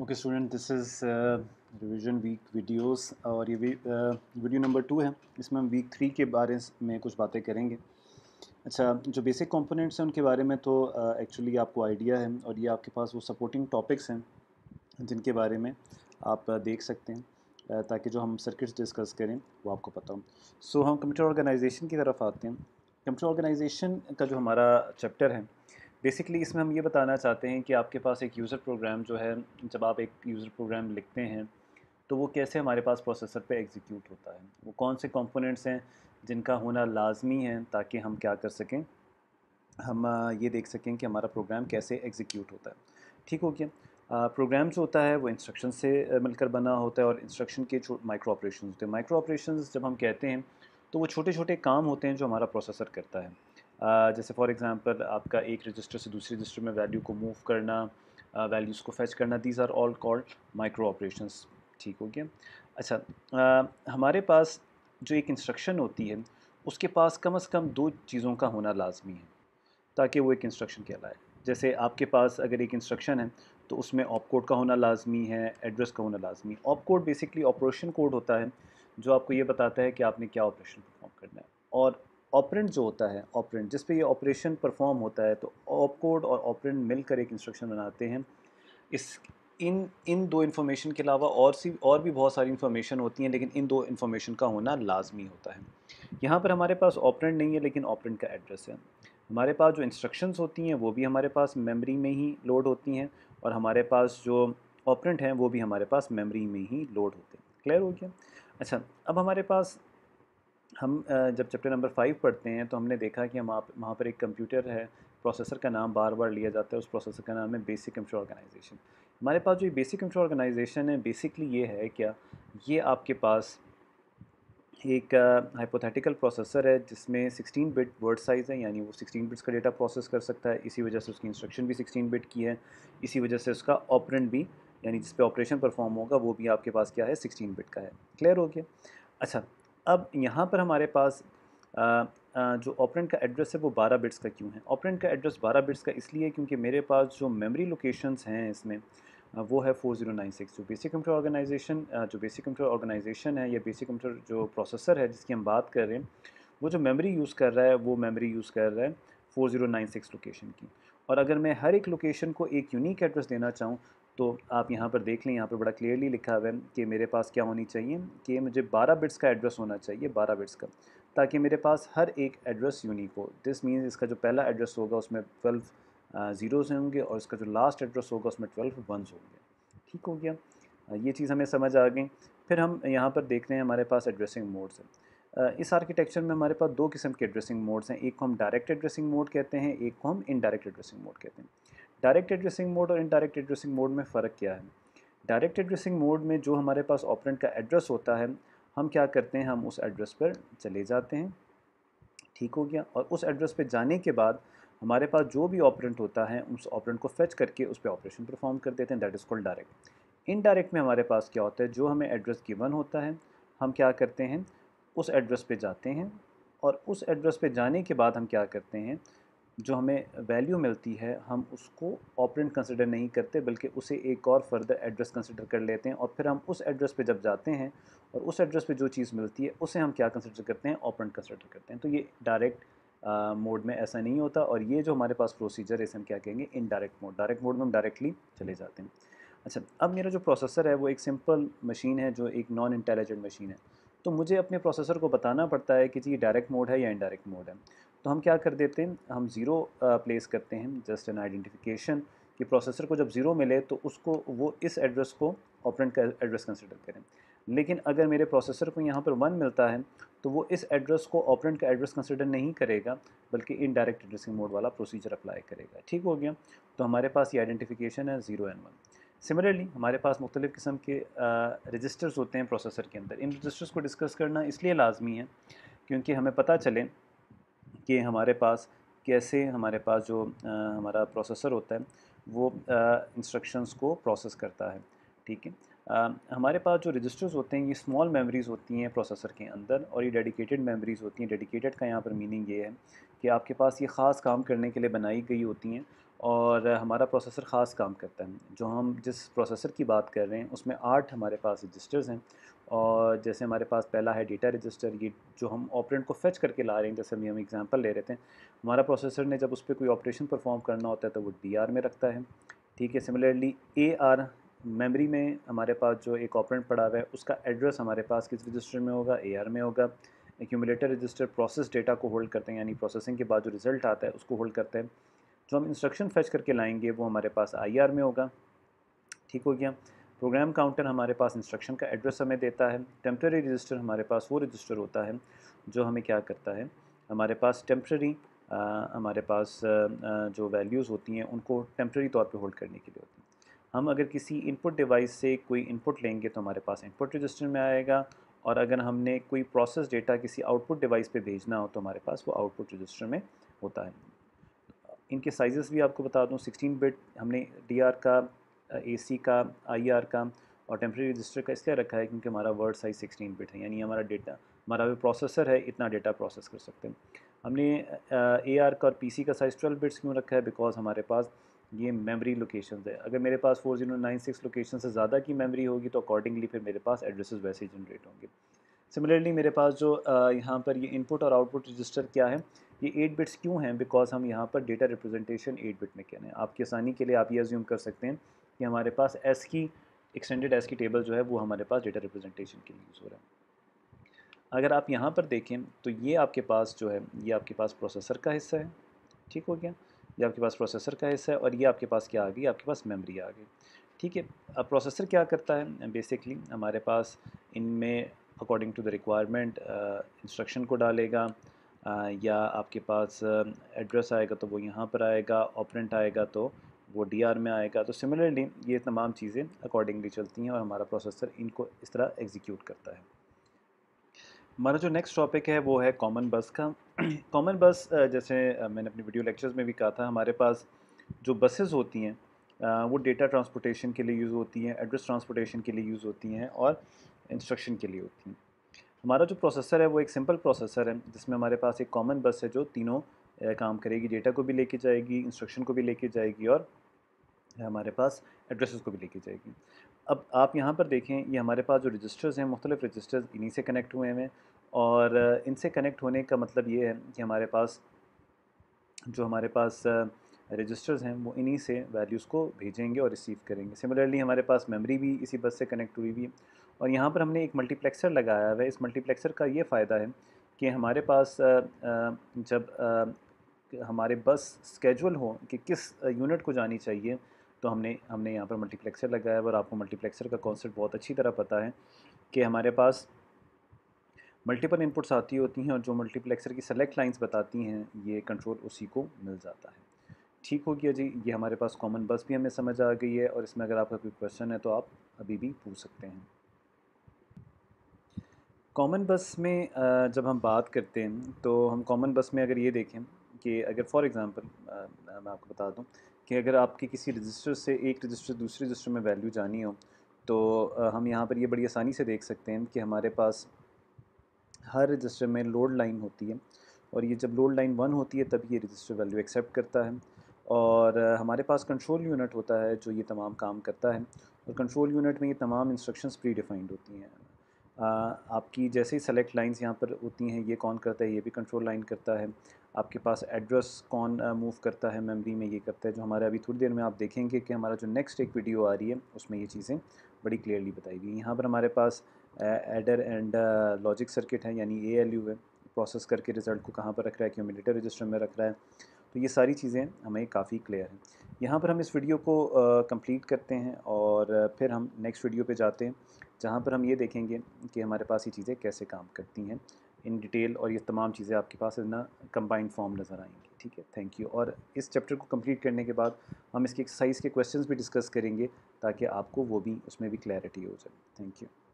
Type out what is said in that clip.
okay student this is revision week videos और ये video number two है इसमें हम वीक थ्री के बारे में कुछ बातें करेंगे अच्छा जो बेसिक कंपोनेंट्स हैं उनके बारे में तो एक्चुअली uh, आपको आइडिया है और ये आपके पास वो सपोर्टिंग टॉपिक्स हैं जिनके बारे में आप uh, देख सकते हैं uh, ताकि जो हम सर्किट्स डिस्कस करें वो आपको पता हो सो so, हम कंप्यूटर ऑर्गेनाइजेशन की तरफ आते हैं कंप्यूटर ऑर्गेनाइजेशन का जो हमारा चैप्टर है बेसिकली इसमें हम ये बताना चाहते हैं कि आपके पास एक यूज़र प्रोग्राम जो है जब आप एक यूज़र प्रोग्राम लिखते हैं तो वो कैसे हमारे पास प्रोसेसर पे एग्जीक्यूट होता है वो कौन से कंपोनेंट्स हैं जिनका होना लाजमी है ताकि हम क्या कर सकें हम ये देख सकें कि हमारा प्रोग्राम कैसे एग्जीक्यूट होता है ठीक हो गया प्रोग्राम जो होता है वो इंस्ट्रक्शन से मिलकर बना होता है और इंस्ट्रक्शन के माइक्रो ऑपरेशन होते हैं माइक्रो ऑपरेशन जब हम कहते हैं तो वो छोटे छोटे काम होते हैं जो हमारा प्रोसेसर करता है जैसे फॉर एग्ज़ाम्पल आपका एक रजिस्टर से दूसरे रजिस्टर में वैल्यू को मूव करना वैल्यूज़ को फेच करना these are all called micro operation ठीक हो गया अच्छा आ, हमारे पास जो एक इंस्ट्रक्शन होती है उसके पास कम अज़ कम दो चीज़ों का होना लाजमी है ताकि वो एक इंस्ट्रक्शन कहलाए जैसे आपके पास अगर एक इंस्ट्रक्शन है तो उसमें ऑप कोड का होना लाजमी है एड्रेस का होना लाजमी op code basically operation code होता है जो आपको ये बताता है कि आपने क्या ऑपरेशन परफॉर्म करना है और ऑपरेंट जो होता है ऑपरेंट जिस पे ये ऑपरेशन परफॉर्म होता है तो ऑप कोड और ऑपरेंट मिलकर एक इंस्ट्रक्शन बनाते हैं इस इन इन दो इन्फॉर्मेशन के अलावा और सी और भी बहुत सारी इन्फॉर्मेशन होती हैं लेकिन इन दो इन्फॉर्मेशन का होना लाजमी होता है यहाँ पर हमारे पास ऑपरेंट नहीं है लेकिन ऑपरेंट का एड्रेस है हमारे पास जो इंस्ट्रक्शंस होती हैं वो भी हमारे पास मेमोरी में ही लोड होती हैं और हमारे पास जो ऑपरेंट हैं वो भी हमारे पास मेमोरी में ही लोड होते हैं क्लियर हो गया अच्छा अब हमारे पास हम जब चैप्टर नंबर फाइव पढ़ते हैं तो हमने देखा कि हम आप वहाँ पर एक कंप्यूटर है प्रोसेसर का नाम बार बार लिया जाता है उस प्रोसेसर का नाम है बेसिक कंप्यूटर ऑर्गेनाइजेशन हमारे पास जो ये बेसिक कंप्यूटर ऑर्गेनाइजेशन है बेसिकली ये है क्या ये आपके पास एक हाइपोथेटिकल uh, प्रोसेसर है जिसमें 16 बिट वर्ड साइज़ है यानी वो 16 बिट्स का डेटा प्रोसेस कर सकता है इसी वजह से उसकी इंस्ट्रक्शन भी 16 बिट की है इसी वजह से उसका ऑपरेंट भी यानी जिस पे ऑपरेशन परफॉर्म होगा वो भी आपके पास क्या है 16 बिट का है क्लियर हो गया अच्छा अब यहाँ पर हमारे पास आ, जो ऑपरेंट का एड्रेस है वो 12 बिट्स का क्यों है ऑपरेंट का एड्रेस 12 बिट्स का इसलिए क्योंकि मेरे पास जो मेमोरी लोकेशंस हैं इसमें वो है 4096 जो बेसिक कंप्यूटर ऑर्गेनाइजेशन जो बेसिक कंप्यूटर ऑर्गेनाइजेशन है या बेसिक कंप्यूटर जो प्रोसेसर है जिसकी हम बात कर रहे हैं वो जो मेमोरी यूज़ कर रहा है वो मेमोरी यूज़ कर रहा है सिक्स लोकेशन की और अगर मैं हर एक लोकेशन को एक यूनिक एड्रेस देना चाहूँ तो आप यहाँ पर देख लें यहाँ पर बड़ा क्लियरली लिखा हुआ है कि मेरे पास क्या होनी चाहिए कि मुझे 12 बिट्स का एड्रेस होना चाहिए 12 बिट्स का ताकि मेरे पास हर एक एड्रेस यूनिक हो दिस मीन्स इसका जो पहला एड्रेस होगा उसमें ट्वेल्व ज़ीरोज़ होंगे और इसका जो लास्ट एड्रेस होगा उसमें ट्वेल्व वंस होंगे ठीक हो गया ये चीज़ हमें समझ आ गई फिर हम यहाँ पर देख रहे हैं हमारे पास एड्रेसिंग मोड्स हैं इस आर्किटेक्चर में हमारे पास दो किस्म के एड्रेसिंग मोड्स हैं एक को हम डायरेक्ट एड्रेसिंग मोड कहते हैं एक को हम इनडायरेक्ट एड्रेसिंग मोड कहते हैं डायरेक्ट एड्रेसिंग मोड और इनडायरेक्ट एड्रेसिंग मोड में फ़र्क क्या है डायरेक्ट एड्रेसिंग मोड में जो हमारे पास ऑपरेंट का एड्रेस होता है हम क्या करते हैं हम उस एड्रेस पर चले जाते हैं ठीक हो गया और उस एड्रेस पर जाने के बाद हमारे पास जो भी ऑपरेंट होता है उस ऑपरेंट को फेच करके उस पर ऑपरेशन परफॉर्म कर देते हैं that is called direct indirect में हमारे पास क्या होता है जो हमें एड्रेस गिवन होता है हम क्या करते हैं उस एड्रेस पे जाते हैं और उस एड्रेस पे जाने के बाद हम क्या करते हैं जो हमें वैल्यू मिलती है हम उसको ऑपरेंट कंसिडर नहीं करते बल्कि उसे एक और फर्दर एड्रेस कंसिडर कर लेते हैं और फिर हम उस एड्रेस पे जब जाते हैं और उस एड्रेस पे जो चीज़ मिलती है उसे हम क्या कंसिडर करते हैं ऑपरेंट कंसिडर करते हैं तो ये डायरेक्ट मोड में ऐसा नहीं होता और ये जो हमारे पास प्रोसीजर है इसे हम क्या कहेंगे इनडायरेक्ट मोड डायरेक्ट मोड में हम डायरेक्टली चले जाते हैं अच्छा अब मेरा जो प्रोसेसर है वो एक सिंपल मशीन है जो एक नॉन इंटेलिजेंट मशीन है तो मुझे अपने प्रोसेसर को बताना पड़ता है कि जी ये डायरेक्ट मोड है या इनडायरेक्ट मोड है तो हम क्या कर देते हैं हम ज़ीरो प्लेस uh, करते हैं जस्ट एन आइडेंटिफिकेशन कि प्रोसेसर को जब ज़ीरो मिले तो उसको वो इस एड्रेस को ऑपरेंट का एड्रेस कंसिडर करें लेकिन अगर मेरे प्रोसेसर को यहाँ पर वन मिलता है तो वो इस एड्रेस को ऑपरेंट का एड्रेस कंसिडर नहीं करेगा बल्कि इनडायरेक्ट एड्रेसिंग मोड वाला प्रोसीजर अप्लाई करेगा ठीक हो गया तो हमारे पास ये आइडेंटिफिकेशन है ज़ीरो एंड वन सिमिलरली हमारे पास मुख्तलिफ़ किस्म के रजिस्टर्स uh, होते हैं प्रोसेसर के अंदर इन रजिस्टर्स को डिस्कस करना इसलिए लाजमी है क्योंकि हमें पता चले कि हमारे पास कैसे हमारे पास जो आ, हमारा प्रोसेसर होता है वो इंस्ट्रक्शंस को प्रोसेस करता है ठीक है हमारे पास जो रजिस्टर्स होते हैं ये स्मॉल मेमोरीज़ होती हैं प्रोसेसर के अंदर और ये डेडिकेटेड मेमोरीज़ होती हैं डेडिकेटेड का यहाँ पर मीनिंग ये है कि आपके पास ये ख़ास काम करने के लिए बनाई गई होती हैं और हमारा प्रोसेसर ख़ास काम करता है जो हम जिस प्रोसेसर की बात कर रहे हैं उसमें आठ हमारे पास रजिस्टर्स हैं और जैसे हमारे पास पहला है डेटा रजिस्टर ये जो हम ऑपरेंट को फेच करके ला रहे हैं जैसे अभी हम एग्जांपल ले रहे थे हमारा प्रोसेसर ने जब उस पर कोई ऑपरेशन परफॉर्म करना होता है तो वो डी में रखता है ठीक है सिमिलरली ए मेमोरी में हमारे पास जो एक ऑपरेंट पड़ा हुआ है उसका एड्रेस हमारे पास किस रजिस्टर में होगा ए में होगा एक्यूमुलेटर रजिस्टर प्रोसेस डेटा को होल्ड करते हैं यानी प्रोसेसिंग के बाद जो रिजल्ट आता है उसको होल्ड करते हैं जो हम इंस्ट्रक्शन फेच करके लाएंगे वो हमारे पास आई में होगा ठीक हो गया प्रोग्राम काउंटर हमारे पास इंस्ट्रक्शन का एड्रेस हमें देता है टेम्प्रेरी रजिस्टर हमारे पास वो रजिस्टर होता है जो हमें क्या करता है हमारे पास टेम्प्रेरी हमारे पास जो वैल्यूज़ होती हैं उनको टेम्प्रेरी तौर पे होल्ड करने के लिए होती हैं हम अगर किसी इनपुट डिवाइस से कोई इनपुट लेंगे तो हमारे पास इनपुट रजिस्टर में आएगा और अगर हमने कोई प्रोसेस डेटा किसी आउटपुट डिवाइस पे भेजना हो तो हमारे पास वो आउटपुट रजिस्टर में होता है इनके साइज़ भी आपको बता दूँ सिक्सटीन बिट हमने डी का एसी का आईआर का और टेम्प्रेरी रजिस्टर का इसलिए रखा है क्योंकि हमारा वर्ड साइज 16 बिट है यानी हमारा डेटा हमारा जो प्रोसेसर है इतना डेटा प्रोसेस कर सकते हैं हमने ए आर का और पी सी का साइज़ ट्वेल्व बिट्स क्यों रखा है बिकॉज हमारे पास ये मेमोरी लोकेशन है अगर मेरे पास four zero nine six location से ज़्यादा की मेमोरी होगी तो अकॉर्डिंगली फिर मेरे पास एड्रेसेस वैसे ही जनरेट होंगे सिमिलरली मेरे पास जो यहाँ पर ये इनपुट और आउटपुट रजिस्टर क्या है ये एट बिट्स क्यों हैं बिकॉज हम यहाँ पर डेटा रिप्रेजेंटेशन एट बिट में कह रहे हैं आपकी आसानी के लिए आप ये ज्यूम कर सकते हैं कि हमारे पास ASCII extended ASCII table जो है वो हमारे पास डेटा रिप्रेजेंटेशन के लिए यूज़ हो रहा है अगर आप यहाँ पर देखें तो ये आपके पास जो है ये आपके पास प्रोसेसर का हिस्सा है ठीक हो गया ये आपके पास प्रोसेसर का हिस्सा है और ये आपके पास क्या आ गई आपके पास मेमोरी आ गई ठीक है अब प्रोसेसर क्या करता है बेसिकली हमारे पास इनमें according to the requirement instruction को डालेगा uh, या आपके पास एड्रेस uh, आएगा तो वो यहाँ पर आएगा ऑपरेंट आएगा तो वो डी आर में आएगा तो सिमिलरली ये तमाम चीज़ें अकॉर्डिंगली चलती हैं और हमारा प्रोसेसर इनको इस तरह एग्जीक्यूट करता है हमारा जो नेक्स्ट टॉपिक है वो है कॉमन बस का कॉमन बस जैसे मैंने अपनी वीडियो लेक्चर्स में भी कहा था हमारे पास जो बसेस होती हैं वो डेटा ट्रांसपोर्टेशन के लिए यूज़ होती हैं एड्रेस ट्रांसपोर्टेशन के लिए यूज़ होती हैं और इंस्ट्रक्शन के लिए होती हैं हमारा जो प्रोसेसर है वो एक सिंपल प्रोसेसर है जिसमें हमारे पास एक कॉमन बस है जो तीनों काम करेगी डेटा को भी लेके जाएगी इंस्ट्रक्शन को भी लेके जाएगी और है हमारे पास एड्रेसेस को भी लेके जाएगी अब आप यहाँ पर देखें ये हमारे पास जो रजिस्टर्स हैं मुख्तलिफ रजिस्टर्स इन्हीं से कनेक्ट हुए हैं और इनसे कनेक्ट होने का मतलब ये है कि हमारे पास जो हमारे पास रजिस्टर्स हैं वो इन्हीं से वैल्यूज़ को भेजेंगे और रिसीव करेंगे सिमिलरली हमारे पास मेमोरी भी इसी बस से कनेक्ट हुई हुई है और यहाँ पर हमने एक मल्टीप्लेक्सर लगाया हुआ है इस मल्टीप्लेक्सर का ये फ़ायदा है कि हमारे पास जब हमारे बस स्केजुअल हो कि किस यूनिट को जानी चाहिए तो हमने हमने यहाँ पर मल्टीप्लेक्सर लगाया और आपको मल्टीप्लेक्सर का कॉन्सेप्ट बहुत अच्छी तरह पता है कि हमारे पास मल्टीपल इनपुट्स आती होती हैं और जो मल्टीप्लेक्सर की सेलेक्ट लाइंस बताती हैं ये कंट्रोल उसी को मिल जाता है ठीक हो गया जी ये हमारे पास कॉमन बस भी हमें समझ आ गई है और इसमें अगर आपका कोई क्वेश्चन है तो आप अभी भी पूछ सकते हैं कॉमन बस में जब हम बात करते हैं तो हम कॉमन बस में अगर ये देखें कि अगर फॉर एग्ज़ाम्पल मैं आपको बता दूँ कि अगर आपके किसी रजिस्टर से एक रजिस्टर दूसरे रजिस्टर में वैल्यू जानी हो तो हम यहाँ पर ये बड़ी आसानी से देख सकते हैं कि हमारे पास हर रजिस्टर में लोड लाइन होती है और ये जब लोड लाइन वन होती है तब ये रजिस्टर वैल्यू एक्सेप्ट करता है और हमारे पास कंट्रोल यूनिट होता है जो ये तमाम काम करता है और कंट्रोल यूनिट में ये तमाम इंस्ट्रक्शंस प्री डिफाइंड होती हैं आपकी जैसे ही सेलेक्ट लाइंस यहाँ पर होती हैं ये कौन करता है ये भी कंट्रोल लाइन करता है आपके पास एड्रेस कौन मूव करता है मेमोरी में ये करता है जो हमारे अभी थोड़ी देर में आप देखेंगे कि हमारा जो नेक्स्ट एक वीडियो आ रही है उसमें ये चीज़ें बड़ी क्लियरली बताई गई यहाँ पर हमारे पास एडर एंड लॉजिक सर्किट है यानी ए एल यू है प्रोसेस करके रिज़ल्ट को कहाँ पर रख रहा है मिलिटर रजिस्टर में रख रहा है तो ये सारी चीज़ें हमें काफ़ी क्लियर हैं यहाँ पर हम इस वीडियो को कंप्लीट करते हैं और फिर हम नेक्स्ट वीडियो पे जाते हैं जहाँ पर हम ये देखेंगे कि हमारे पास ये चीज़ें कैसे काम करती हैं इन डिटेल और ये तमाम चीज़ें आपके पास ना कंबाइंड फॉर्म नज़र आएंगी ठीक है थैंक यू और इस चैप्टर को कंप्लीट करने के बाद हम इसके एक्सरसाइज के क्वेश्चंस भी डिस्कस करेंगे ताकि आपको वो भी उसमें भी क्लैरिटी हो जाए थैंक यू